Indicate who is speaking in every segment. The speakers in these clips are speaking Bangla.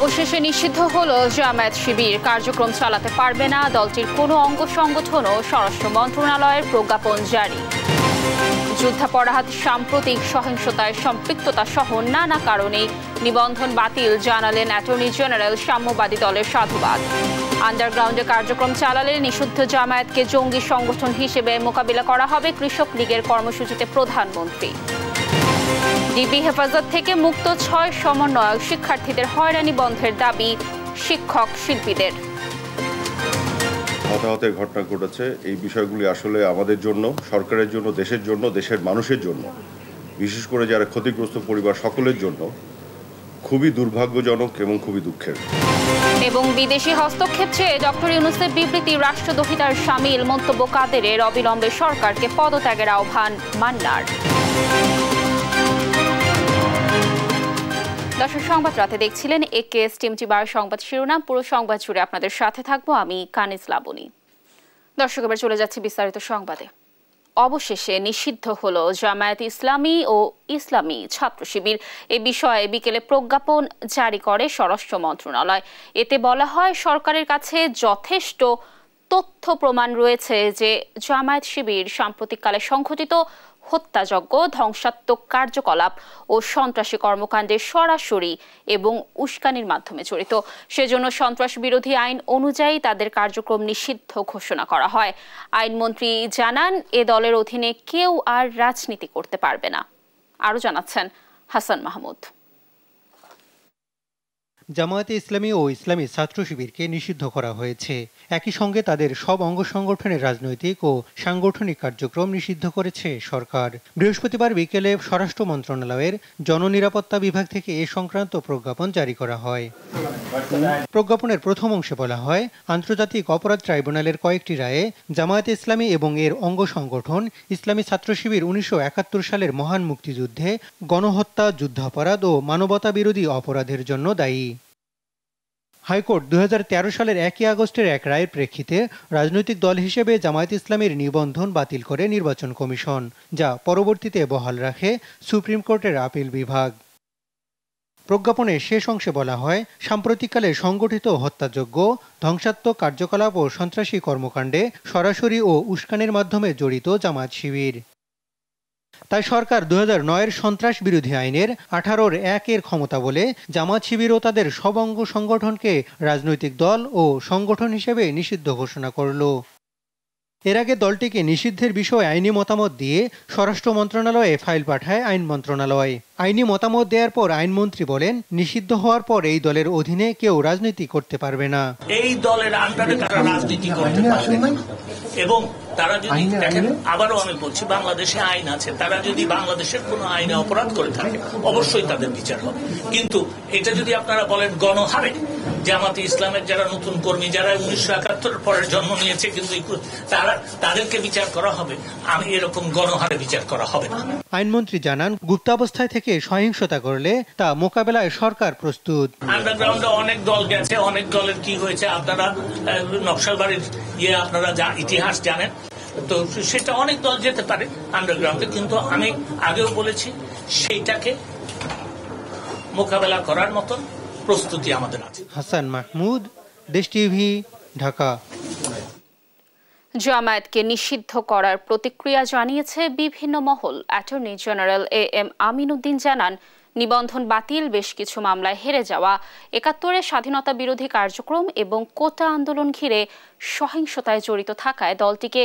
Speaker 1: অবশেষে নিষিদ্ধ হল জামায়াত শিবির কার্যক্রম চালাতে পারবে না দলটির কোনো অঙ্গ সংগঠনও স্বরাষ্ট্র মন্ত্রণালয়ের প্রজ্ঞাপন জারি যুদ্ধাপরাহাত সাম্প্রতিক সহিংসতায় সম্পৃক্ততা সহ নানা কারণে নিবন্ধন বাতিল জানালেন অ্যাটর্নি জেনারেল সাম্যবাদী দলের সাধুবাদ আন্ডারগ্রাউন্ডে কার্যক্রম চালালে নিষিদ্ধ জামায়াতকে জঙ্গি সংগঠন হিসেবে মোকাবিলা করা হবে কৃষক লীগের কর্মসূচিতে প্রধানমন্ত্রী ডিবি হেফাজত থেকে মুক্ত ছয় সমন্বয়ক শিক্ষার্থীদের হয়রানি বন্ধের দাবি শিক্ষক শিল্পীদের
Speaker 2: হতাহতের ঘটনা ঘটেছে এই বিষয়গুলি আসলে আমাদের জন্য সরকারের জন্য দেশের জন্য দেশের মানুষের জন্য বিশেষ করে যারা ক্ষতিগ্রস্ত পরিবার সকলের জন্য খুবই দুর্ভাগ্যজনক এবং খুবই দুঃখের
Speaker 1: এবং বিদেশি হস্তক্ষেপ চেয়ে ডক্টর ইউনুসের বিবৃতি রাষ্ট্রদোহিতার সামিল মন্তব্য কাদেরের অবিলম্বে সরকারকে পদত্যাগের আহ্বান মান্নার দর্শক সংবাদ রাতে দেখছিলেন এ কে এস বার সংবাদ শিরোনাম পুরো সংবাদ জুড়ে আপনাদের সাথে থাকবো আমি কানিস লাবনি দর্শক এবার চলে যাচ্ছি বিস্তারিত সংবাদে অবশেষে নিষিদ্ধ হল জামায়াত ইসলামী ও ইসলামী ছাত্র শিবির এ বিষয়ে বিকেলে প্রজ্ঞাপন জারি করে স্বরাষ্ট্র মন্ত্রণালয় এতে বলা হয় সরকারের কাছে যথেষ্ট তথ্য প্রমাণ রয়েছে যে জামায়াত শিবির সাম্প্রতিককালে সংঘটিত হত্যাযজ্ঞ ধ্বংসাত্মক কার্যকলাপ ও সন্ত্রাসী কর্মকাণ্ডে সরাসরি এবং উস্কানির মাধ্যমে জড়িত সেজন্য সন্ত্রাস বিরোধী আইন অনুযায়ী তাদের কার্যক্রম নিষিদ্ধ ঘোষণা করা হয় আইনমন্ত্রী জানান এ দলের অধীনে কেউ আর রাজনীতি করতে পারবে না আরও জানাচ্ছেন হাসান মাহমুদ
Speaker 3: জামায়াতে ইসলামী ও ইসলামী ছাত্র শিবিরকে নিষিদ্ধ করা হয়েছে একই সঙ্গে তাদের সব অঙ্গ সংগঠনের রাজনৈতিক ও সাংগঠনিক কার্যক্রম নিষিদ্ধ করেছে সরকার বৃহস্পতিবার বিকেলে স্বরাষ্ট্র মন্ত্রণালয়ের জননিরাপত্তা বিভাগ থেকে এ সংক্রান্ত প্রজ্ঞাপন জারি করা হয় প্রজ্ঞাপনের প্রথম অংশে বলা হয় আন্তর্জাতিক অপরাধ ট্রাইব্যুনালের কয়েকটি রায়ে জামায়াতে ইসলামী এবং এর অঙ্গ সংগঠন ইসলামী ছাত্র শিবির উনিশশো সালের মহান মুক্তিযুদ্ধে গণহত্যা যুদ্ধাপরাধ ও মানবতা বিরোধী অপরাধের জন্য দায়ী হাইকোর্ট দু সালের একই আগস্টের এক রায়ের প্রেক্ষিতে রাজনৈতিক দল হিসেবে জামায়াত ইসলামের নিবন্ধন বাতিল করে নির্বাচন কমিশন যা পরবর্তীতে বহাল রাখে সুপ্রিম কোর্টের আপিল বিভাগ প্রজ্ঞাপনের শেষ অংশে বলা হয় সাম্প্রতিককালে সংগঠিত হত্যাযোগ্য ধ্বংসাত্মক কার্যকলাপ ও সন্ত্রাসী কর্মকাণ্ডে সরাসরি ও উস্কানির মাধ্যমে জড়িত জামাত শিবির তাই সরকার দু নয়ের সন্ত্রাস বিরোধী আইনের আঠারোর একের ক্ষমতা বলে জামাত শিবির ও তাদের সব অঙ্গ সংগঠনকে রাজনৈতিক দল ও সংগঠন হিসেবে নিষিদ্ধ ঘোষণা করল এর আগে দলটিকে নিষিদ্ধের বিষয়ে আইনি মতামত দিয়ে স্বরাষ্ট্র মন্ত্রণালয়ে ফাইল পাঠায় আইন মন্ত্রণালয় আইনি মতামত দেওয়ার পর আইনমন্ত্রী বলেন নিষিদ্ধ হওয়ার পর এই দলের অধীনে কেউ রাজনীতি করতে পারবে না
Speaker 4: এই দলের আন্ডারে তারা
Speaker 5: রাজনীতি করতে পারবে এবং তারা যদি দেখেন আবারও আমি বলছি বাংলাদেশে আইন আছে তারা যদি বাংলাদেশের কোন আইনে অপরাধ করে থাকে অবশ্যই তাদের বিচার হবে কিন্তু এটা যদি আপনারা বলেন গণহারে জামাতে ইসলামের যারা নতুন কর্মী যারা উনিশশো একাত্তর পরের জন্ম নিয়েছে কিন্তু তারা তাদেরকে বিচার করা হবে আমি এরকম গণহারে বিচার করা হবে না
Speaker 3: আইনমন্ত্রী জানান গুপ্তাবস্থায় থেকে সহিংসতা করলে তা মোকাবেলায় সরকার প্রস্তুত
Speaker 5: আন্ডারগ্রাউন্ডে অনেক দল গেছে অনেক দলের কি হয়েছে আপনারা নকশালবাড়ির ইয়ে আপনারা যা ইতিহাস জানেন তো সেটা অনেক দল যেতে পারে আন্ডারগ্রাউন্ডে কিন্তু আমি আগেও বলেছি সেইটাকে মোকাবেলা করার মতন প্রস্তুতি আমাদের আছে
Speaker 3: হাসান মাহমুদ দেশ টিভি ঢাকা
Speaker 1: জামায়াতকে নিষিদ্ধ করার প্রতিক্রিয়া জানিয়েছে বিভিন্ন মহল attorney general A M Aminuddin জানান নিবন্ধন বাতিল বেশ কিছু মামলায় হেরে যাওয়া একাত্তরের স্বাধীনতা বিরোধী কার্যক্রম এবং কোটা আন্দোলন ঘিরে সহিংসতায় জড়িত থাকায় দলটিকে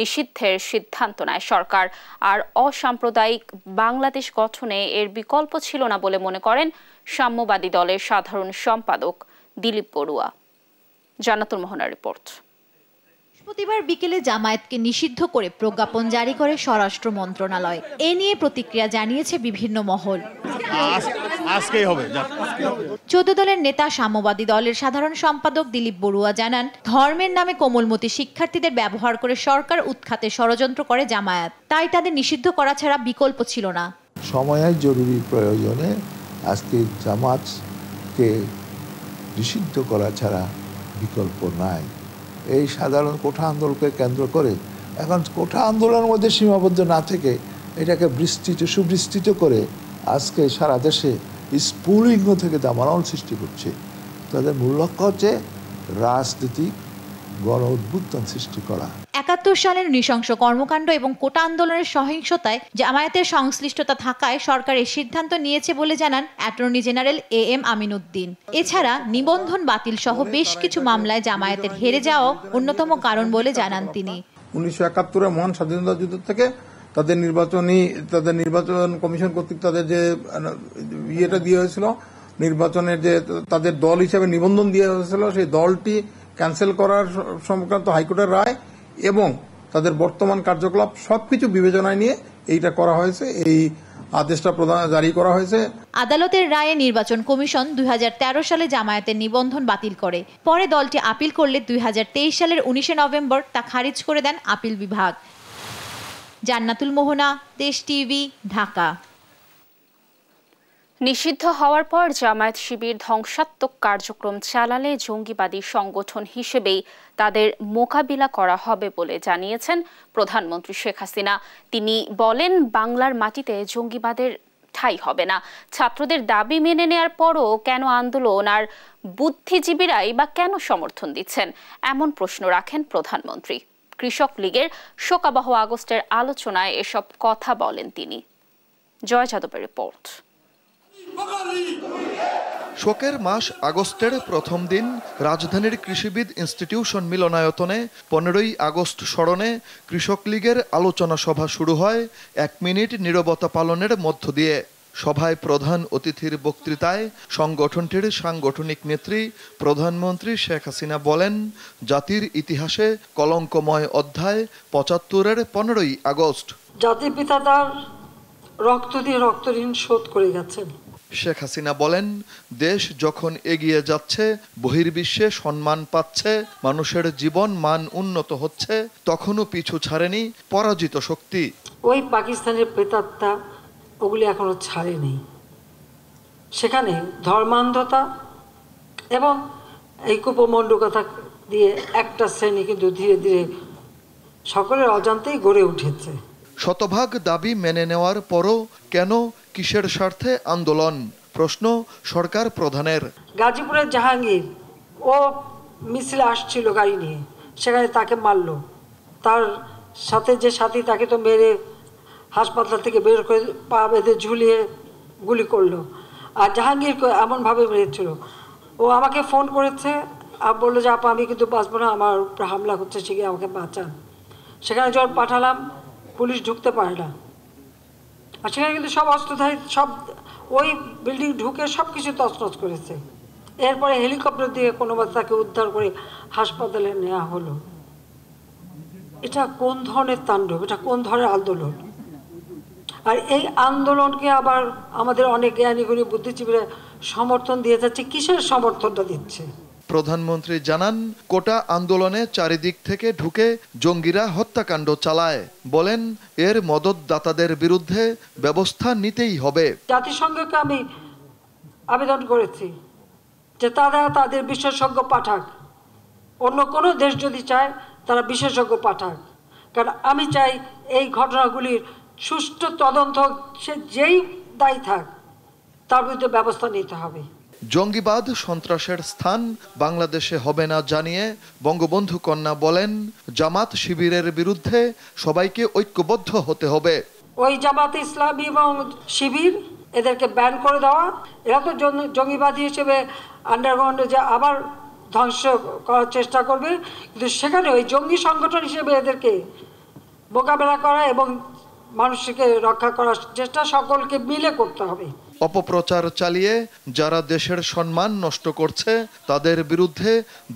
Speaker 1: নিষিদ্ধের সিদ্ধান্ত নেয় সরকার আর অসাম্প্রদায়িক বাংলাদেশ গঠনে এর বিকল্প ছিল না বলে মনে করেন সাম্যবাদী দলের সাধারণ সম্পাদক দিলীপ বড়ুয়া জান্নাতুল মোহনার রিপোর্ট
Speaker 6: বৃহস্পতিবার বিকেলে জামায়াতকে নিষিদ্ধ করে প্রজ্ঞাপন জারি করে স্বরাষ্ট্র মন্ত্রণালয় এ নিয়ে প্রতিক্রিয়া জানিয়েছে বিভিন্ন মহল চোদ্দ দলের নেতা সাম্যবাদী দলের সাধারণ সম্পাদক দিলীপ বড়ুয়া জানান ধর্মের নামে কোমলমতি শিক্ষার্থীদের ব্যবহার করে সরকার উৎখাতে ষড়যন্ত্র করে জামায়াত তাই তাদের নিষিদ্ধ করা ছাড়া বিকল্প ছিল না
Speaker 7: সময়ের জরুরি প্রয়োজনে আজকে জামাতকে নিষিদ্ধ করা ছাড়া বিকল্প নাই এই সাধারণ কোঠা আন্দোলনকে কেন্দ্র করে এখন কোঠা আন্দোলনের মধ্যে সীমাবদ্ধ না থেকে এটাকে বৃষ্টিত সুবিস্তৃত করে আজকে সারা দেশে স্পুলিঙ্গ থেকে দামানল সৃষ্টি করছে তাদের মূল লক্ষ্য হচ্ছে রাজনীতি বড় উদ্বুত্তন সৃষ্টি করা
Speaker 6: একাত্তর সালের নৃশংস কর্মকাণ্ড এবং কোটা আন্দোলনের সহিংসতায় জামায়াতের সংশ্লিষ্টতা থাকায় সরকার এই সিদ্ধান্ত নিয়েছে বলে জানান attorney general A M Aminuddin এছাড়া নিবন্ধন বাতিল সহ বেশ কিছু মামলায় জামায়াতের হেরে যাওয়া অন্যতম কারণ বলে জানান তিনি
Speaker 2: উনিশশো একাত্তরের মহান স্বাধীনতা যুদ্ধ থেকে তাদের নির্বাচনী তাদের নির্বাচন কমিশন কর্তৃক তাদের যে ইয়েটা দিয়ে হয়েছিল নির্বাচনের যে তাদের দল হিসেবে নিবন্ধন দিয়ে হয়েছিল সেই দলটি ক্যান্সেল করার সংক্রান্ত হাইকোর্টের রায় এবং তাদের বর্তমান কার্যকলাপ সবকিছু বিবেচনায় নিয়ে এইটা করা হয়েছে এই আদেশটা প্রদান জারি করা হয়েছে
Speaker 6: আদালতের রায়ে নির্বাচন কমিশন দুই সালে জামায়াতের নিবন্ধন বাতিল করে পরে দলটি আপিল করলে দুই সালের উনিশে নভেম্বর তা খারিজ করে দেন আপিল বিভাগ জান্নাতুল মোহনা দেশ টিভি ঢাকা নিষিদ্ধ হওয়ার পর জামায়াত
Speaker 1: শিবির ধ্বংসাত্মক কার্যক্রম চালালে জঙ্গিবাদী সংগঠন হিসেবেই তাদের মোকাবিলা করা হবে বলে জানিয়েছেন প্রধানমন্ত্রী শেখ হাসিনা তিনি বলেন বাংলার মাটিতে জঙ্গিবাদের ঠাই হবে না ছাত্রদের দাবি মেনে নেয়ার পরও কেন আন্দোলন আর বুদ্ধিজীবীরাই বা কেন সমর্থন দিচ্ছেন এমন প্রশ্ন রাখেন প্রধানমন্ত্রী কৃষক লীগের শোকাবহ আগস্টের আলোচনায় এসব কথা বলেন তিনি জয় যাদবের রিপোর্ট
Speaker 7: শোকের মাস আগস্টের প্রথম দিন রাজধানীর কৃষিবিদ ইনস্টিটিউশন মিলনায়তনে পনেরোই আগস্ট স্মরণে কৃষক লীগের আলোচনা সভা শুরু হয় এক মিনিট নিরবতা পালনের মধ্য দিয়ে সভায় প্রধান অতিথির বক্তৃতায় সংগঠনটির সাংগঠনিক নেত্রী প্রধানমন্ত্রী শেখ হাসিনা বলেন জাতির ইতিহাসে কলঙ্কময় অধ্যায় পঁচাত্তরের পনেরোই আগস্ট
Speaker 4: জাতির পিতা তার
Speaker 7: রক্ত দিয়ে রক্তঋণ শোধ করে গেছেন শেখ হাসিনা বলেন দেশ যখন এগিয়ে যাচ্ছে বহির্বিশ্বে সম্মান পাচ্ছে মানুষের জীবন মান উন্নত হচ্ছে তখনও পিছু ছাড়েনি পরাজিত শক্তি
Speaker 4: ওই পাকিস্তানের প্রেতাত্মা ওগুলি এখনো ছাড়েনি সেখানে ধর্মান্ধতা এবং এই কুপমণ্ডকতা দিয়ে একটা শ্রেণী কিন্তু ধীরে ধীরে সকলের অজান্তেই গড়ে উঠেছে
Speaker 7: শতভাগ দাবি মেনে নেওয়ার পরও কেন কিসের স্বার্থে আন্দোলন প্রশ্ন সরকার প্রধানের
Speaker 4: গাজীপুরের জাহাঙ্গীর ও মিছিলে আসছিল গাড়ি নিয়ে সেখানে তাকে মারল তার সাথে যে সাথী তাকে তো মেরে হাসপাতাল থেকে বের করে পা বেঁধে ঝুলিয়ে গুলি করলো আর জাহাঙ্গীরকে এমনভাবে মেরেছিল ও আমাকে ফোন করেছে আর বললো যে আপা আমি কিন্তু বাঁচবো না আমার উপরে হামলা হচ্ছে সে আমাকে বাঁচান সেখানে যখন পাঠালাম পুলিশ ঢুকতে পারে না আর সেখানে কিন্তু সব অস্ত্রধারী সব ওই বিল্ডিং ঢুকে সব কিছু তছনছ করেছে এরপরে হেলিকপ্টার দিয়ে কোনো বাচ্চাকে উদ্ধার করে হাসপাতালে নেওয়া হলো এটা কোন ধরনের তাণ্ডব এটা কোন ধরনের আন্দোলন আর এই আন্দোলনকে আবার আমাদের অনেক জ্ঞানীগুলি বুদ্ধিজীবীরা সমর্থন দিয়ে যাচ্ছে কিসের সমর্থনটা দিচ্ছে
Speaker 7: প্রধানমন্ত্রী জানান কোটা আন্দোলনে চারিদিক থেকে ঢুকে জঙ্গিরা হত্যাকাণ্ড চালায় বলেন এর মদতদাতাদের বিরুদ্ধে ব্যবস্থা নিতেই হবে
Speaker 4: জাতিসংঘকে আমি আবেদন করেছি যে তারা তাদের বিশেষজ্ঞ পাঠাক অন্য কোনো দেশ যদি চায় তারা বিশেষজ্ঞ পাঠাক কারণ আমি চাই এই ঘটনাগুলির সুষ্ঠু তদন্ত সে যেই দায়ী থাক তার বিরুদ্ধে ব্যবস্থা নিতে হবে
Speaker 7: জঙ্গিবাদ সন্ত্রাসের স্থান বাংলাদেশে হবে না জানিয়ে বঙ্গবন্ধু কন্যা বলেন জামাত শিবিরের বিরুদ্ধে সবাইকে ঐক্যবদ্ধ হতে হবে
Speaker 4: ওই জামাত ইসলামী এবং শিবির এদেরকে ব্যান করে দেওয়া এরা তো জঙ্গিবাদী হিসেবে আন্ডারগ্রাউন্ডে যে আবার ধ্বংস করার চেষ্টা করবে কিন্তু সেখানে ওই জঙ্গি সংগঠন হিসেবে এদেরকে মোকাবেলা করা এবং মানুষকে রক্ষা করার চেষ্টা সকলকে মিলে করতে হবে
Speaker 7: অপপ্রচার চালিয়ে যারা দেশের সম্মান নষ্ট করছে তাদের বিরুদ্ধে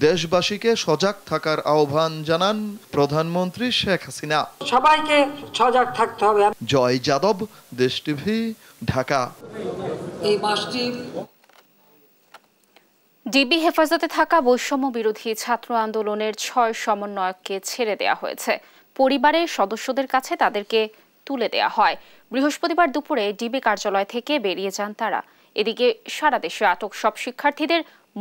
Speaker 7: দেশবাসীকে সজাগ থাকার আহ্বান জানান প্রধানমন্ত্রী শেখ হাসিনা সবাইকে সজাগ থাকতে হবে জয় যাদব দেশ টিভি ঢাকা
Speaker 1: এই মাসটি ডিবি হেফাজতে থাকা বৈষম্য বিরোধী ছাত্র আন্দোলনের ছয় সমন্বয়ককে ছেড়ে দেয়া হয়েছে পরিবারের সদস্যদের কাছে তাদেরকে তুলে দেয়া হয় বৃহস্পতিবার দুপুরে ডিবি কার্যালয় থেকে বেরিয়ে যান তারা এদিকে সারা দেশে আটক সব শিক্ষার্থীদের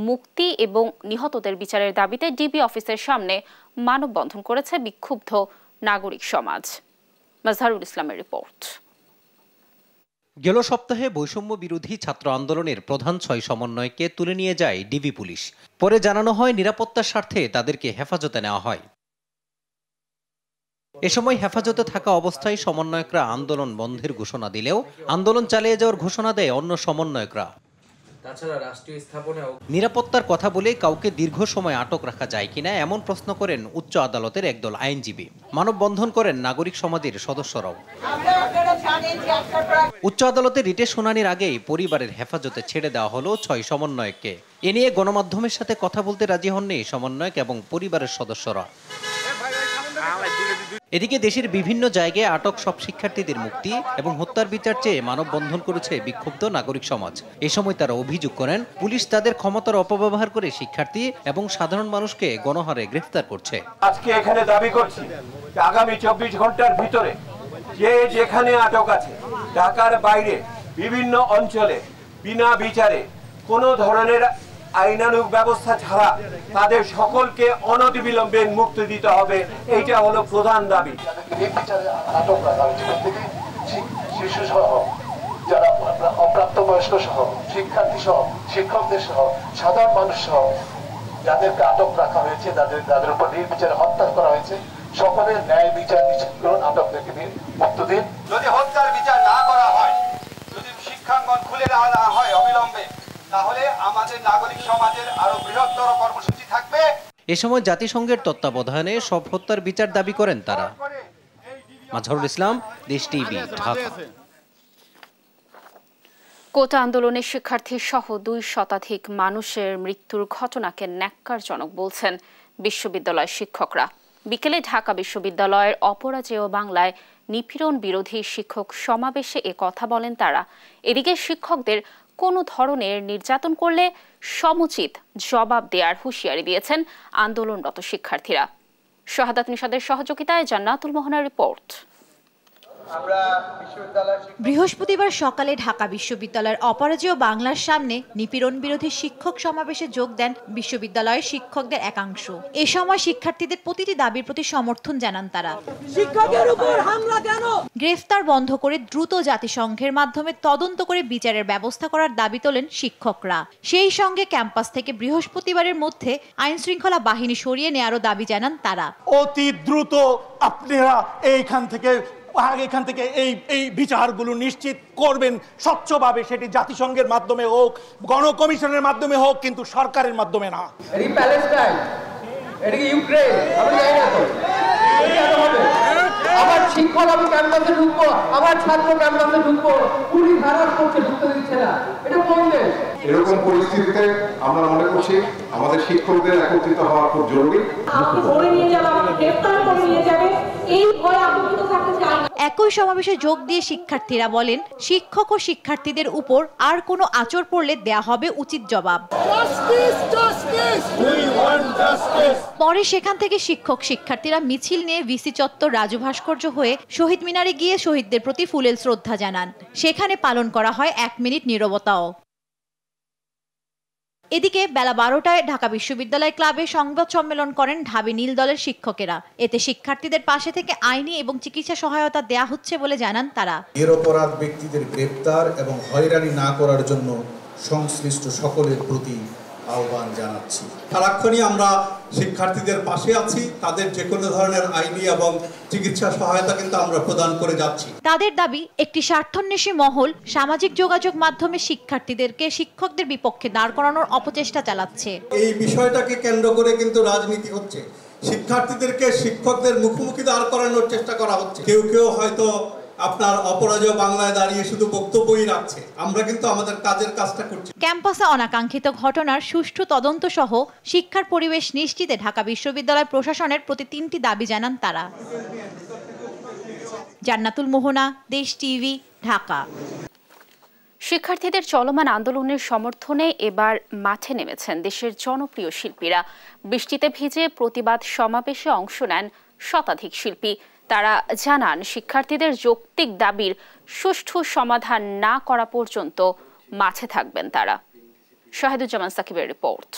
Speaker 1: মুক্তি এবং নিহতদের বিচারের দাবিতে ডিবি অফিসের সামনে মানববন্ধন করেছে বিক্ষুব্ধ নাগরিক সমাজ মাজহারুল ইসলামের রিপোর্ট
Speaker 5: গেল সপ্তাহে বৈষম্য বিরোধী ছাত্র আন্দোলনের প্রধান ছয় সমন্বয়কে তুলে নিয়ে যায় ডিবি পুলিশ পরে জানানো হয় নিরাপত্তার স্বার্থে তাদেরকে হেফাজতে নেওয়া হয় এ সময় হেফাজতে থাকা অবস্থায় সমন্বয়করা আন্দোলন বন্ধের ঘোষণা দিলেও আন্দোলন চালিয়ে যাওয়ার ঘোষণা দেয় অন্য সমন্বয়করা তাছাড়া রাষ্ট্রীয় স্থাপনাও নিরাপত্তার কথা বলে কাউকে দীর্ঘ সময় আটক রাখা যায় কিনা এমন প্রশ্ন করেন উচ্চ আদালতের একদল আইনজীবী মানববন্ধন করেন নাগরিক সমাজের সদস্যরাও উচ্চ আদালতে রিটে শুনানির আগেই পরিবারের হেফাজতে ছেড়ে দেওয়া হলো ছয় সমন্বয়ককে এ নিয়ে গণমাধ্যমের সাথে কথা বলতে রাজি হননি সমন্বয়ক এবং পরিবারের সদস্যরা হ্যাঁ, এদিকে দেশের বিভিন্ন জায়গায় আটক সব শিক্ষার্থীদের মুক্তি এবং হত্যার বিচার চেয়ে মানববন্ধন করেছে বিক্ষুব্ধ নাগরিক সমাজ এ সময় তারা অভিযোগ করেন পুলিশ তাদের ক্ষমতার অপব্যবহার করে শিক্ষার্থী এবং সাধারণ মানুষকে গণহারে গ্রেফতার করছে
Speaker 8: আজকে এখানে দাবি করছি আগামী চব্বিশ ঘন্টার ভিতরে যে যেখানে আটক আছে ঢাকার বাইরে বিভিন্ন অঞ্চলে বিনা বিচারে কোনো ধরনের আইনানুক ব্যবস্থা ছাড়া তাদের সকলকে অনতিবিলম্বে মুক্তি দিতে হবে এইটা হলো প্রধান দাবি
Speaker 7: শিশু শিক্ষকদের সহ সাধারণ মানুষ সহ আটক রাখা হয়েছে তাদের উপর নির্বিচারে হত্যা করা হয়েছে সকলের ন্যায় বিচার যদি হত্যার
Speaker 8: বিচার না করা হয় যদি শিক্ষাঙ্গন খুলে না হয় অবিলম্বে তাহলে আমাদের নাগরিক সমাজের আরো বৃহত্তর কর্মসূচি থাকবে
Speaker 5: এ সময় জাতিসংঘের তত্ত্বাবধানে সব হত্যার বিচার দাবি করেন তারা মাজহারুল ইসলাম দেশ টিভি ঢাকা
Speaker 1: কোটা আন্দোলনের শিক্ষার্থী সহ দুই শতাধিক মানুষের মৃত্যুর ঘটনাকে ন্যাক্কারজনক বলছেন বিশ্ববিদ্যালয় শিক্ষকরা বিকেলে ঢাকা বিশ্ববিদ্যালয়ের অপরাজেয় বাংলায় নিপীড়ন বিরোধী শিক্ষক সমাবেশে এ কথা বলেন তারা এদিকে শিক্ষকদের কোনো ধরনের নির্যাতন করলে সমুচিত জবাব দেওয়ার হুঁশিয়ারি দিয়েছেন আন্দোলনরত শিক্ষার্থীরা
Speaker 6: শাহাদাত নিষাদের সহযোগিতায় জান্নাতুল মোহনার রিপোর্ট বৃহস্পতিবার সকালে ঢাকা বিশ্ববিদ্যালয়ের অপরাজেয় বাংলার সামনে নিপীড়ন বিরোধী শিক্ষক সমাবেশে যোগ দেন বিশ্ববিদ্যালয়ের শিক্ষকদের একাংশ এ সময় শিক্ষার্থীদের প্রতিটি দাবির প্রতি সমর্থন জানান তারা গ্রেফতার বন্ধ করে দ্রুত জাতিসংঘের মাধ্যমে তদন্ত করে বিচারের ব্যবস্থা করার দাবি তোলেন শিক্ষকরা সেই সঙ্গে ক্যাম্পাস থেকে বৃহস্পতিবারের মধ্যে আইন শৃঙ্খলা বাহিনী সরিয়ে নেয়ারও দাবি জানান তারা
Speaker 8: অতি দ্রুত আপনারা এইখান থেকে এখান থেকে এই এই বিচারগুলো নিশ্চিত করবেন স্বচ্ছভাবে সেটি জাতিসংঘের মাধ্যমে হোক গণকমিশনের মাধ্যমে হোক কিন্তু সরকারের মাধ্যমে না
Speaker 5: আবার শিক্ষক আমি আবার ছাত্র
Speaker 7: ক্যাম্পাসে ঢুকবো পুলিশ হারাস করছে ঢুকতে দিচ্ছে না এটা কোন দেশ
Speaker 3: এরকম পরিস্থিতিতে
Speaker 8: আমরা মনে করছি আমাদের শিক্ষকদের একত্রিত হওয়া খুব জরুরি
Speaker 6: একই সমাবেশে যোগ দিয়ে শিক্ষার্থীরা বলেন শিক্ষক ও শিক্ষার্থীদের উপর আর কোনো আচর পড়লে দেয়া হবে উচিত জবাব পরে সেখান থেকে শিক্ষক শিক্ষার্থীরা মিছিল নিয়ে ভিসি চত্বর রাজু ভাস্কর্য হয়ে শহীদ মিনারে গিয়ে শহীদদের প্রতি ফুলেল শ্রদ্ধা জানান সেখানে পালন করা হয় এক মিনিট নিরবতাও এদিকে বেলা বারোটায় ঢাকা বিশ্ববিদ্যালয় ক্লাবে সংবাদ সম্মেলন করেন ঢাবি নীল দলের শিক্ষকেরা এতে শিক্ষার্থীদের পাশে থেকে আইনি এবং চিকিৎসা সহায়তা দেয়া হচ্ছে বলে জানান তারা
Speaker 8: নিরপরাধ ব্যক্তিদের গ্রেপ্তার এবং হয়রানি না করার জন্য সংশ্লিষ্ট সকলের প্রতি আহ্বান জানাচ্ছি সারাক্ষণই আমরা শিক্ষার্থীদের পাশে আছি তাদের যে কোনো ধরনের আইনি এবং চিকিৎসা সহায়তা কিন্তু আমরা প্রদান করে যাচ্ছি
Speaker 6: তাদের দাবি একটি স্বার্থন্বেষী মহল সামাজিক যোগাযোগ মাধ্যমে শিক্ষার্থীদেরকে শিক্ষকদের বিপক্ষে দাঁড় করানোর অপচেষ্টা চালাচ্ছে
Speaker 8: এই বিষয়টাকে কেন্দ্র করে কিন্তু রাজনীতি হচ্ছে শিক্ষার্থীদেরকে শিক্ষকদের মুখোমুখি দাঁড় করানোর চেষ্টা করা হচ্ছে কেউ কেউ হয়তো আপনার অপরাজয় বাংলায় দাঁড়িয়ে শুধু বক্তব্যই রাখছে আমরা কিন্তু আমাদের কাজের কাজটা করছি
Speaker 6: ক্যাম্পাসে অনাকাঙ্ক্ষিত ঘটনার সুষ্ঠু তদন্ত সহ শিক্ষার পরিবেশ নিশ্চিতে ঢাকা বিশ্ববিদ্যালয় প্রশাসনের প্রতি তিনটি দাবি জানান তারা জান্নাতুল মোহনা দেশ টিভি ঢাকা শিক্ষার্থীদের চলমান আন্দোলনের সমর্থনে এবার
Speaker 1: মাঠে নেমেছেন দেশের জনপ্রিয় শিল্পীরা বৃষ্টিতে ভিজে প্রতিবাদ সমাবেশে অংশ নেন শতাধিক শিল্পী তারা জানান শিক্ষার্থীদের যৌক্তিক দাবির সুষ্ঠু সমাধান না করা পর্যন্ত মাঠে থাকবেন তারা শাহেদুজ্জামান সাকিবের রিপোর্ট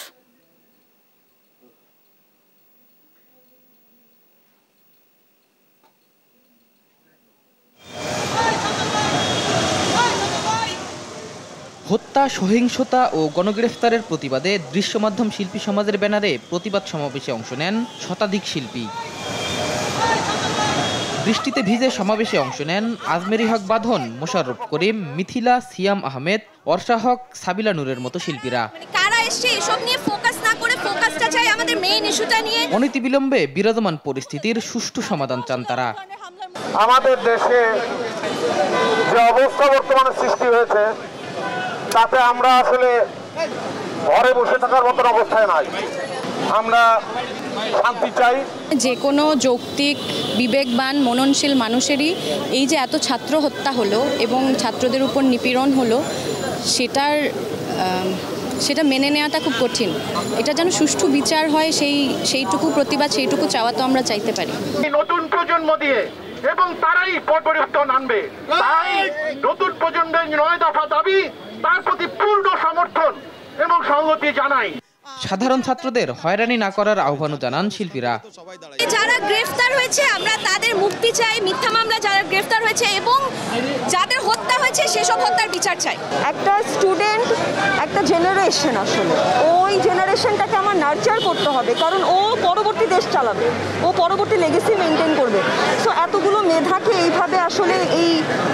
Speaker 5: হত্যা সহিংসতা ও গণগ্রেফতারের প্রতিবাদে দৃশ্যমাধ্যম শিল্পী সমাজের ব্যানারে প্রতিবাদ সমাবেশে অংশ নেন শতাধিক শিল্পী বৃষ্টিতে ভিজে সমাবেশে অংশ নেন আজমেরি হক বাঁধন মোশারফ করিম মিথিলা সিয়াম আহমেদ অর্ষা হক সাবিলা নূরের মতো শিল্পীরা মানে অনীতি বিলম্বে বিরাজমান পরিস্থিতির সুষ্ঠু সমাধান চান তারা
Speaker 8: আমাদের দেশে যে অবস্থা বর্তমানে সৃষ্টি হয়েছে তাতে আমরা আসলে ঘরে বসে থাকার মতন অবস্থায় নাই আমরা
Speaker 6: শান্তি চাই যে কোনো যৌক্তিক বিবেকবান মননশীল মানুষেরই এই যে এত ছাত্র হত্যা হলো এবং ছাত্রদের উপর নিপীড়ন হলো সেটার সেটা মেনে নেওয়াটা খুব কঠিন এটা যেন সুষ্ঠু বিচার হয় সেই সেইটুকু প্রতিবাদ সেইটুকু চাওয়া তো আমরা চাইতে পারি
Speaker 8: নতুন প্রজন্ম দিয়ে এবং তারাই পরিবর্তন আনবে তাই নতুন প্রজন্মের নয় দফা দাবি তার প্রতি পূর্ণ সমর্থন এবং সংহতি জানাই
Speaker 5: সাধারণ ছাত্রদের হয়রানি না করার আহ্বানও জানান শিল্পীরা
Speaker 6: যারা গ্রেফতার হয়েছে আমরা তাদের মুক্তি চাই মিথ্যা মামলা যারা গ্রেফতার হয়েছে এবং যাদের হত্যা হয়েছে সেসব হত্যার বিচার চাই একটা স্টুডেন্ট একটা
Speaker 4: জেনারেশন আসলে ওই জেনারেশনটাকে আমার নার্চার করতে হবে কারণ ও পরবর্তী দেশ চালাবে ও পরবর্তী লেগেসি মেনটেন করবে সো এতগুলো মেধাকে এইভাবে আসলে এই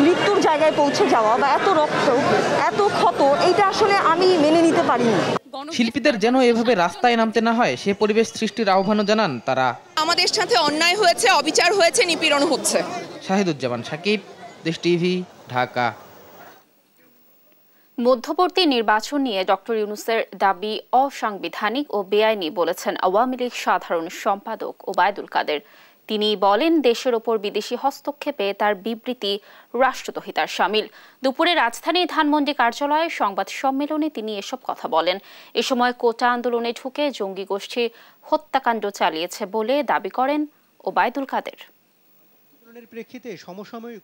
Speaker 4: মৃত্যুর জায়গায় পৌঁছে যাওয়া বা এত রক্ত এত ক্ষত এইটা আসলে আমি মেনে নিতে পারিনি
Speaker 5: শিল্পীদের যেন এভাবে রাস্তায় নামতে না হয় সে পরিবেশ সৃষ্টির আহ্বানও জানান তারা
Speaker 1: আমাদের সাথে অন্যায় হয়েছে অবিচার হয়েছে নিপীড়ন হচ্ছে
Speaker 5: শাহিদুজ্জামান সাকিব দেশ টিভি ঢাকা
Speaker 1: মধ্যবর্তী নির্বাচন নিয়ে ডক্টর ইউনুসের দাবি অসাংবিধানিক ও বেআইনি বলেছেন আওয়ামী লীগ সাধারণ সম্পাদক ওবায়দুল কাদের তিনি বলেন দেশের ওপর বিদেশি হস্তক্ষেপে তার বিবৃতি রাষ্ট্রদহিতার সামিল দুপুরে রাজধানী ধানমন্ডি কার্যালয়ে সংবাদ সম্মেলনে তিনি এসব কথা বলেন এ সময় কোটা আন্দোলনে ঢুকে জঙ্গি গোষ্ঠী হত্যাকাণ্ড চালিয়েছে বলে দাবি করেন ওবায়দুল কাদের
Speaker 3: প্রেক্ষিতে সমসাময়িক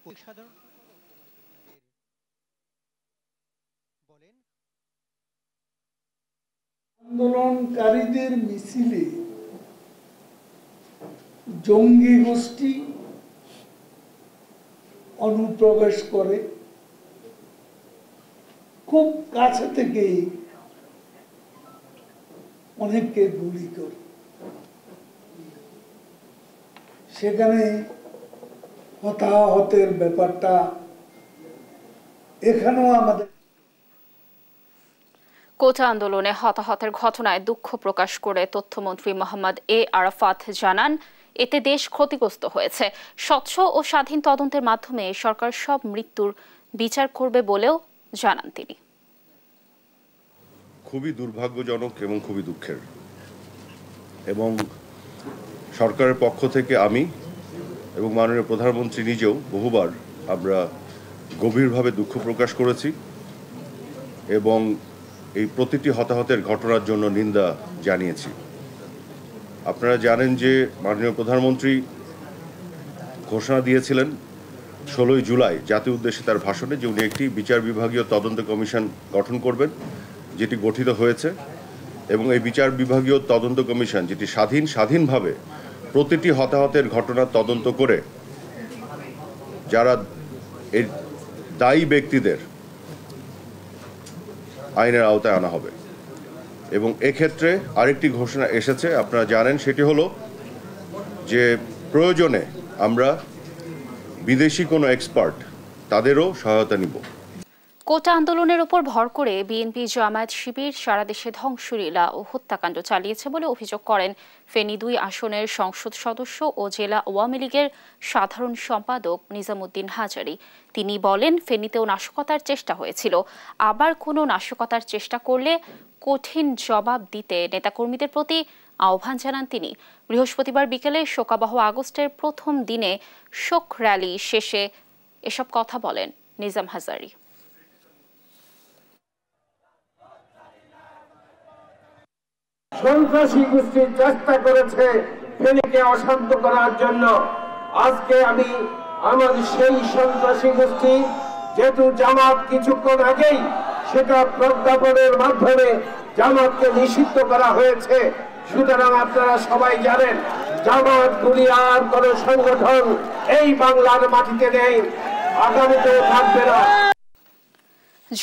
Speaker 7: আন্দোলনকারীদের মিছিলে জঙ্গি গোষ্ঠী অনুপ্রবেশ করে খুব কাছে থেকে অনেককে গুলি করে
Speaker 3: সেখানে হতাহতের ব্যাপারটা এখানেও আমাদের
Speaker 1: কোটা আন্দোলনে হতাহতের ঘটনায় দুঃখ প্রকাশ করে তথ্যমন্ত্রী মোহাম্মদ এ আরাফাত জানান এতে দেশ ক্ষতিগ্রস্ত হয়েছে স্বচ্ছ ও স্বাধীন তদন্তের মাধ্যমে সরকার সব মৃত্যুর বিচার করবে বলেও জানান তিনি
Speaker 2: খুবই দুর্ভাগ্যজনক এবং খুবই দুঃখের এবং সরকারের পক্ষ থেকে আমি এবং মাননীয় প্রধানমন্ত্রী নিজেও বহুবার আমরা গভীরভাবে দুঃখ প্রকাশ করেছি এবং এই প্রতিটি হতাহতের ঘটনার জন্য নিন্দা জানিয়েছি আপনারা জানেন যে মাননীয় প্রধানমন্ত্রী ঘোষণা দিয়েছিলেন ষোলোই জুলাই জাতীয় উদ্দেশ্যে তার ভাষণে যে উনি একটি বিচার বিভাগীয় তদন্ত কমিশন গঠন করবেন যেটি গঠিত হয়েছে এবং এই বিচার বিভাগীয় তদন্ত কমিশন যেটি স্বাধীন স্বাধীনভাবে প্রতিটি হতাহতের ঘটনা তদন্ত করে যারা এর দায়ী ব্যক্তিদের আইনের আওতায় আনা হবে এবং এক্ষেত্রে আরেকটি ঘোষণা এসেছে আপনারা জানেন সেটি হলো যে প্রয়োজনে আমরা বিদেশি কোনো এক্সপার্ট তাদেরও
Speaker 1: সহায়তা নিব কোটা আন্দোলনের ওপর ভর করে বিএনপি জামায়াত শিবির সারা দেশে ধ্বংসলীলা ও হত্যাকাণ্ড চালিয়েছে বলে অভিযোগ করেন ফেনী দুই আসনের সংসদ সদস্য ও জেলা আওয়ামী লীগের সাধারণ সম্পাদক নিজামুদ্দিন হাজারি তিনি বলেন ফেনীতেও নাশকতার চেষ্টা হয়েছিল আবার কোনো নাশকতার চেষ্টা করলে কঠিন জবাব দিতে নেতাকর্মীদের প্রতি আহ্বান জানান তিনি বৃহস্পতিবার বিকেলে শোকাবহ আগস্টের প্রথম দিনে শোক র্যালি শেষে এসব কথা বলেন নিজাম হাজারি
Speaker 3: সন্ত্রাসী গোষ্ঠীর চেষ্টা করেছে ফেনীকে অশান্ত
Speaker 8: করার জন্য আজকে আমি আমার সেই সন্ত্রাসী গোষ্ঠী যেহেতু জামাত কিছুক্ষণ আগেই সেটা প্রজ্ঞাপনের মাধ্যমে জামাতকে নিষিদ্ধ করা হয়েছে সুতরাং আপনারা সবাই জানেন জামাত গুলি আর কোনো সংগঠন এই বাংলার মাটিতে নেই আগামীতে থাকবে
Speaker 1: না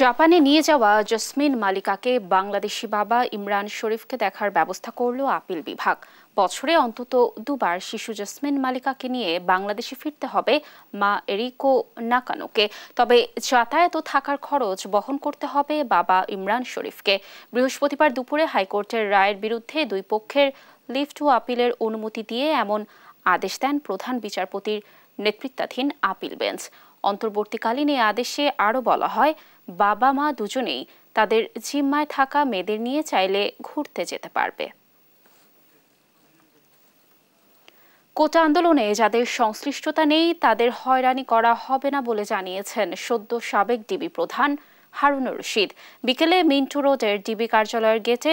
Speaker 1: জাপানে নিয়ে যাওয়া জসমিন মালিকাকে বাংলাদেশি বাবা ইমরান শরীফকে দেখার ব্যবস্থা করল আপিল বিভাগ বছরে অন্তত দুবার শিশু জসমিন মালিকাকে নিয়ে বাংলাদেশে ফিরতে হবে মা এরিকো নাকানোকে তবে যাতায়াত থাকার খরচ বহন করতে হবে বাবা ইমরান শরীফকে বৃহস্পতিবার দুপুরে হাইকোর্টের রায়ের বিরুদ্ধে দুই পক্ষের লিভ টু আপিলের অনুমতি দিয়ে এমন আদেশ দেন প্রধান বিচারপতির নেতৃত্বাধীন আপিল বেঞ্চ অন্তর্বর্তীকালীন এই আদেশে আরও বলা হয় বাবা মা দুজনেই তাদের জিম্মায় থাকা মেয়েদের নিয়ে চাইলে ঘুরতে যেতে পারবে কোটা আন্দোলনে যাদের সংশ্লিষ্টতা নেই তাদের হয়রানি করা হবে না বলে জানিয়েছেন সদ্য সাবেক ডিবি প্রধান হারুনুর রশিদ বিকেলে মিন্টু রোডের ডিবি কার্যালয়ের গেটে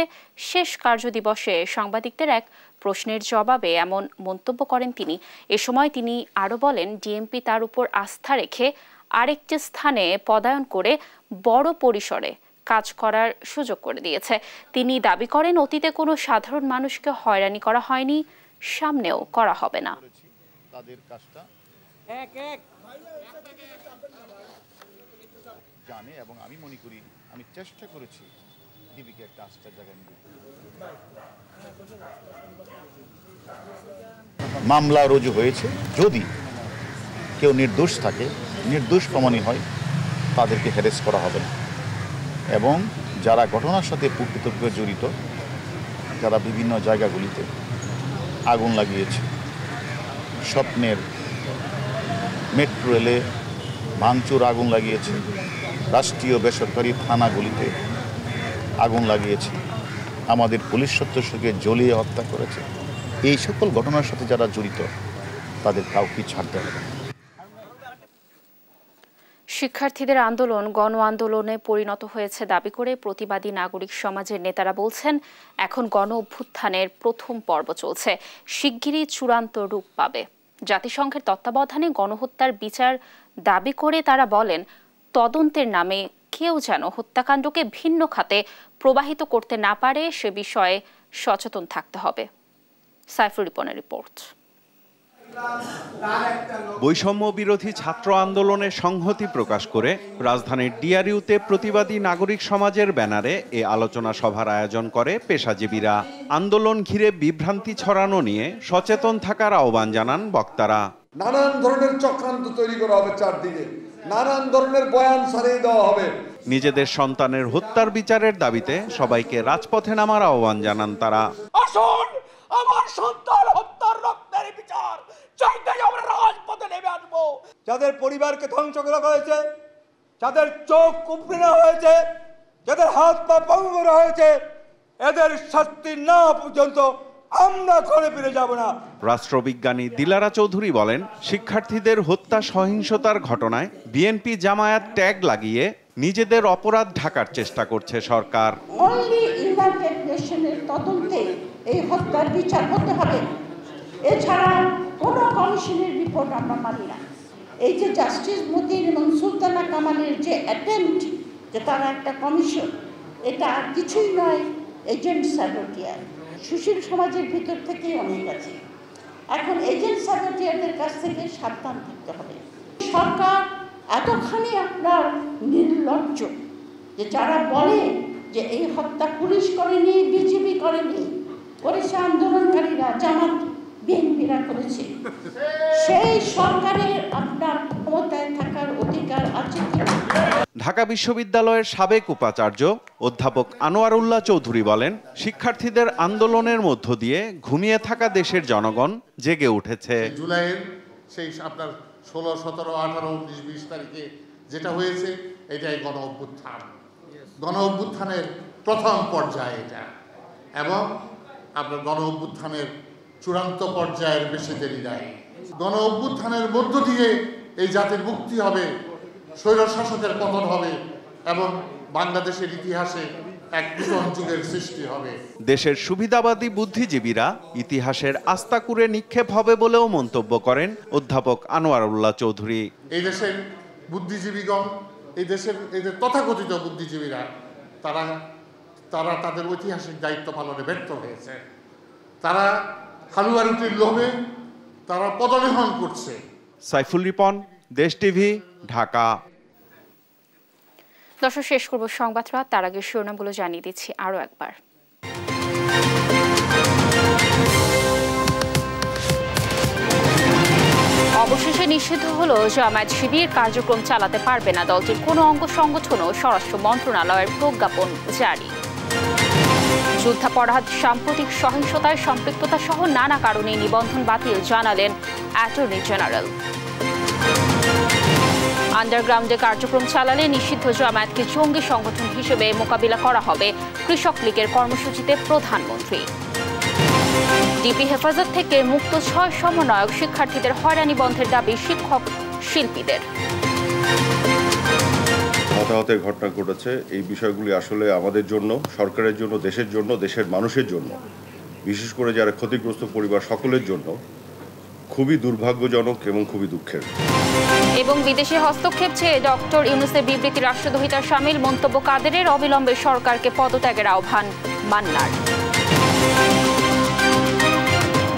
Speaker 1: শেষ কার্যদিবসে সাংবাদিকদের এক প্রশ্নের জবাবে এমন মন্তব্য করেন তিনি এ সময় তিনি আরও বলেন ডিএমপি তার উপর আস্থা রেখে আরেকটি স্থানে পদায়ন করে বড় পরিসরে কাজ করার সুযোগ করে দিয়েছে তিনি দাবি করেন অতীতে কোনো সাধারণ মানুষকে হয়রানি করা হয়নি সামনেও করা হবে না
Speaker 2: জানে এবং আমি মনে করি আমি চেষ্টা করেছি দিবিকে একটা জায়গায় মামলা রুজু হয়েছে যদি কেউ নির্দোষ থাকে নির্দোষ প্রমাণী হয় তাদেরকে হ্যারেস করা হবে না এবং যারা ঘটনার সাথে প্রকৃতভাবে জড়িত যারা বিভিন্ন জায়গাগুলিতে আগুন লাগিয়েছে স্বপ্নের মেট্রো রেলে ভাঙচুর আগুন লাগিয়েছে রাষ্ট্রীয় বেসরকারি থানাগুলিতে আগুন লাগিয়েছে আমাদের পুলিশ সত্যসকে জ্বলিয়ে হত্যা করেছে এই সকল ঘটনার সাথে যারা জড়িত তাদের কাউকে ছাড়তে হবে না
Speaker 1: শিক্ষার্থীদের আন্দোলন গণ আন্দোলনে পরিণত হয়েছে দাবি করে প্রতিবাদী নাগরিক সমাজের নেতারা বলছেন এখন গণ অভ্যুত্থানের প্রথম পর্ব চলছে শিগগিরই চূড়ান্ত রূপ পাবে জাতিসংঘের তত্ত্বাবধানে গণহত্যার বিচার দাবি করে তারা বলেন তদন্তের নামে কেউ যেন হত্যাকাণ্ডকে ভিন্ন খাতে প্রবাহিত করতে না পারে সে বিষয়ে সচেতন থাকতে হবে সাইফুল রিপনের রিপোর্ট
Speaker 8: বৈষম্য বিরোধী ছাত্র আন্দোলনের সংহতি প্রকাশ করে রাজধানীর ডিআরইউতে প্রতিবাদী নাগরিক সমাজের ব্যানারে এ আলোচনা সভার আয়োজন করে পেশাজীবীরা আন্দোলন ঘিরে বিভ্রান্তি ছড়ানো নিয়ে সচেতন থাকার আহ্বান জানান বক্তারা
Speaker 7: নানান ধরনের চক্রান্ত তৈরি করা হবে চারদিকে নানান ধরনের বয়ান সারিয়ে দেওয়া হবে
Speaker 8: নিজেদের সন্তানের হত্যার বিচারের দাবিতে সবাইকে রাজপথে নামার আহ্বান জানান তারা
Speaker 7: আসুন আমার সন্তান হত্যার
Speaker 8: রক্তের বিচার চৈতাই আমরা রাজপথে নেমে আসবো যাদের পরিবারকে ধ্বংস করা হয়েছে যাদের চোখ কুপড়ে হয়েছে যাদের হাত পা ভঙ্গ হয়েছে এদের শাস্তি না পর্যন্ত আমরা ঘরে ফিরে যাব না রাষ্ট্রবিজ্ঞানী দিলারা চৌধুরী বলেন শিক্ষার্থীদের হত্যা সহিংসতার ঘটনায় বিএনপি জামায়াত ট্যাগ লাগিয়ে নিজেদের অপরাধ ঢাকার চেষ্টা করছে সরকার
Speaker 1: তদন্তে এই হত্যার বিচার হতে হবে এছাড়া কোনো কমিশনের রিপোর্ট আমরা মানি না এই যে জাস্টিস মতির এবং সুলতানা কামালের যে অ্যাটেম্পট যে তারা একটা কমিশন এটা আর কিছুই নয়
Speaker 6: এজেন্ট স্যাবোটিয়ার সুশীল সমাজের ভিতর থেকেই অনেক আছে এখন এজেন্ট স্যাবোটিয়ারদের কাছ থেকে সাবধান থাকতে হবে সরকার এতখানি
Speaker 1: আপনার নির্লজ্জ যে যারা বলে যে এই হত্যা পুলিশ করেনি বিজেপি করেনি করেছে আন্দোলনকারীরা জামাত বিএনপিরা করেছে সেই সরকারের
Speaker 6: আপনার ক্ষমতায় থাকার অধিকার আছে
Speaker 8: ঢাকা বিশ্ববিদ্যালয়ের সাবেক উপাচার্য অধ্যাপক আনোয়ারুল্লাহ চৌধুরী বলেন শিক্ষার্থীদের আন্দোলনের মধ্য দিয়ে ঘুমিয়ে থাকা দেশের জনগণ জেগে উঠেছে
Speaker 5: জুলাইয়ের সেই আপনার ষোলো সতেরো আঠারো উনিশ বিশ তারিখে যেটা হয়েছে এটাই গণ অভ্যুত্থান গণ অভ্যুত্থানের প্রথম পর্যায়ে এটা এবং আপনার গণ অভ্যুত্থানের চূড়ান্ত পর্যায়ের বেশি দেরি নাই গণ অভ্যুত্থানের মধ্য দিয়ে এই জাতির মুক্তি হবে স্বৈরশাসকের পতন হবে এবং বাংলাদেশের ইতিহাসে এক সৃষ্টি হবে
Speaker 8: দেশের সুবিধাবাদী বুদ্ধিজীবীরা ইতিহাসের আস্তাকুরে নিক্ষেপ হবে বলেও মন্তব্য করেন অধ্যাপক আনোয়ার উল্লাহ চৌধুরী
Speaker 5: এই দেশের বুদ্ধিজীবীগণ এই দেশের এই যে তথাকথিত বুদ্ধিজীবীরা তারা তারা তাদের ঐতিহাসিক দায়িত্ব পালনে ব্যর্থ হয়েছে তারা খালুয়ারিটির লোভে তারা
Speaker 2: পদবিহন করছে
Speaker 8: সাইফুল রিপন দেশ টিভি ঢাকা
Speaker 1: দর্শক শেষ করব সংবাদরা তার আগে শিরোনামগুলো জানিয়ে দিচ্ছি আরও একবার অবশেষে নিষিদ্ধ হলো জামায়াত শিবির কার্যক্রম চালাতে পারবে না দলটির কোনো অঙ্গ সংগঠনও স্বরাষ্ট্র মন্ত্রণালয়ের প্রজ্ঞাপন জারি যুদ্ধাপরাধ সাম্প্রতিক সহিংসতায় সম্পৃক্ততা সহ নানা কারণে নিবন্ধন বাতিল জানালেন অ্যাটর্নি জেনারেল আন্ডারগ্রাউন্ডে কার্যক্রম চালালে নিষিদ্ধ জামায়াতকে জঙ্গি সংগঠন হিসেবে মোকাবিলা করা হবে কৃষক লীগের কর্মসূচিতে প্রধানমন্ত্রী ডিপি হেফাজত থেকে মুক্ত ছয় সমন্বয়ক শিক্ষার্থীদের হয়রানি বন্ধের দাবি শিক্ষক শিল্পীদের
Speaker 2: হতাহতের ঘটনা ঘটেছে এই বিষয়গুলি আসলে আমাদের জন্য সরকারের জন্য দেশের জন্য দেশের মানুষের জন্য বিশেষ করে যারা ক্ষতিগ্রস্ত পরিবার সকলের জন্য খুবই দুর্ভাগ্যজনক এবং খুবই দুঃখের
Speaker 1: এবং বিদেশি হস্তক্ষেপ চেয়ে ডক্টর ইউনুসের বিবৃতি রাষ্ট্রদ্রোহিতা সামিল মন্তব্য কাদেরের অবিলম্বে সরকারকে পদত্যাগের আহ্বান মান্নার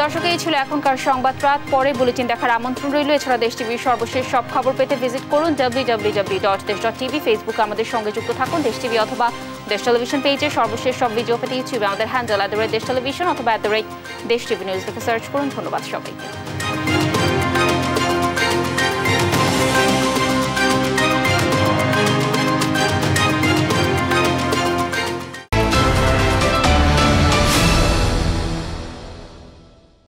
Speaker 1: দর্শক এই ছিল এখনকার সংবাদ রাত পরে বুলেটিন দেখার আমন্ত্রণ রইল এছাড়া দেশ টিভির সর্বশেষ সব খবর পেতে ভিজিট করুন W W W dot Desh dot TV ফেসবুকে আমাদের সঙ্গে যুক্ত থাকুন দেশ টিভি অথবা দেশ টেলিভিশন পেজে সর্বশেষ সব ভিডিও পেতে ইউটিউবে আমাদের হ্যান্ডেল অ্যাট দেশ টেলিভিশন অথবা অ্যাট দেশ টিভি নিউজ থেকে সার্চ করুন ধন্যবাদ সবাইকে